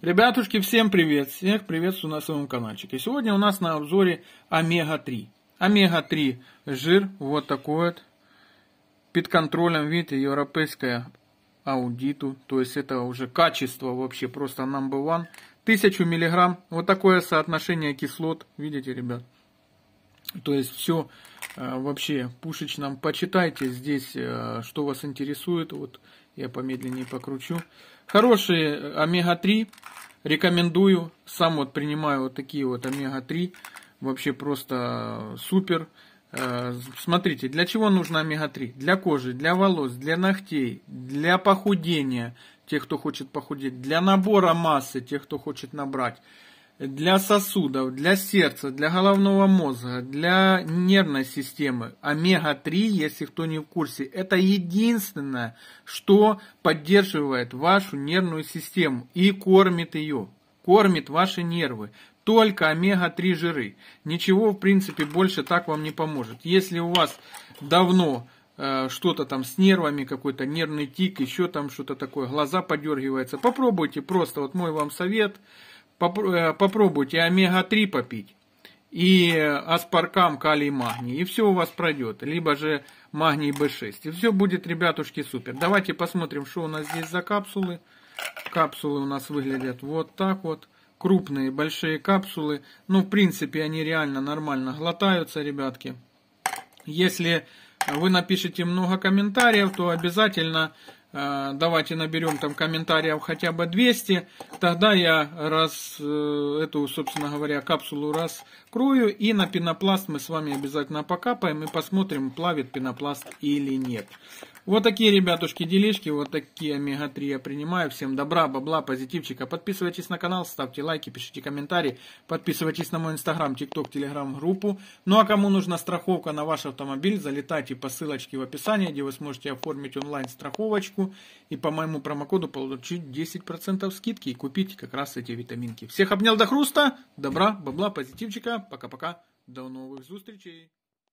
Ребятушки, всем привет! Всех приветствую на своем каналчике. Сегодня у нас на обзоре Омега-3. Омега-3 жир, вот такой вот. Под контролем, видите, европейская аудиту. То есть это уже качество вообще просто number one. Тысячу миллиграмм. Вот такое соотношение кислот, видите, ребят. То есть все а, вообще пушечном. Почитайте здесь, э, что вас интересует. Вот я помедленнее покручу. Хорошие э, омега-3. Рекомендую. Сам вот принимаю вот такие вот омега-3. Вообще просто э, супер. Смотрите, для чего нужно омега-3? Для кожи, для волос, для ногтей, для похудения, тех, кто хочет похудеть, для набора массы, тех, кто хочет набрать для сосудов, для сердца, для головного мозга, для нервной системы. Омега-3, если кто не в курсе, это единственное, что поддерживает вашу нервную систему и кормит ее, кормит ваши нервы. Только омега-3 жиры. Ничего, в принципе, больше так вам не поможет. Если у вас давно э, что-то там с нервами, какой-то нервный тик, еще там что-то такое, глаза подергиваются. Попробуйте просто, вот мой вам совет – Э, попробуйте омега-3 попить и аспаркам, калий, магний, и все у вас пройдет, либо же магний B6, и все будет, ребятушки, супер. Давайте посмотрим, что у нас здесь за капсулы. Капсулы у нас выглядят вот так вот, крупные, большие капсулы, ну, в принципе, они реально нормально глотаются, ребятки. Если вы напишите много комментариев, то обязательно Э, давайте наберем там комментариев хотя бы 200, тогда я раз э, эту, собственно говоря, капсулу раскрою и на пенопласт мы с вами обязательно покапаем и посмотрим, плавит пенопласт или нет. Вот такие, ребятушки, делишки, вот такие омега-3 я принимаю. Всем добра, бабла, позитивчика. Подписывайтесь на канал, ставьте лайки, пишите комментарии. Подписывайтесь на мой инстаграм, тикток, телеграм группу. Ну а кому нужна страховка на ваш автомобиль, залетайте по ссылочке в описании, где вы сможете оформить онлайн страховочку и по моему промокоду получить 10% скидки и купить как раз эти витаминки. Всех обнял до хруста, добра, бабла, позитивчика. Пока-пока, до новых встреч.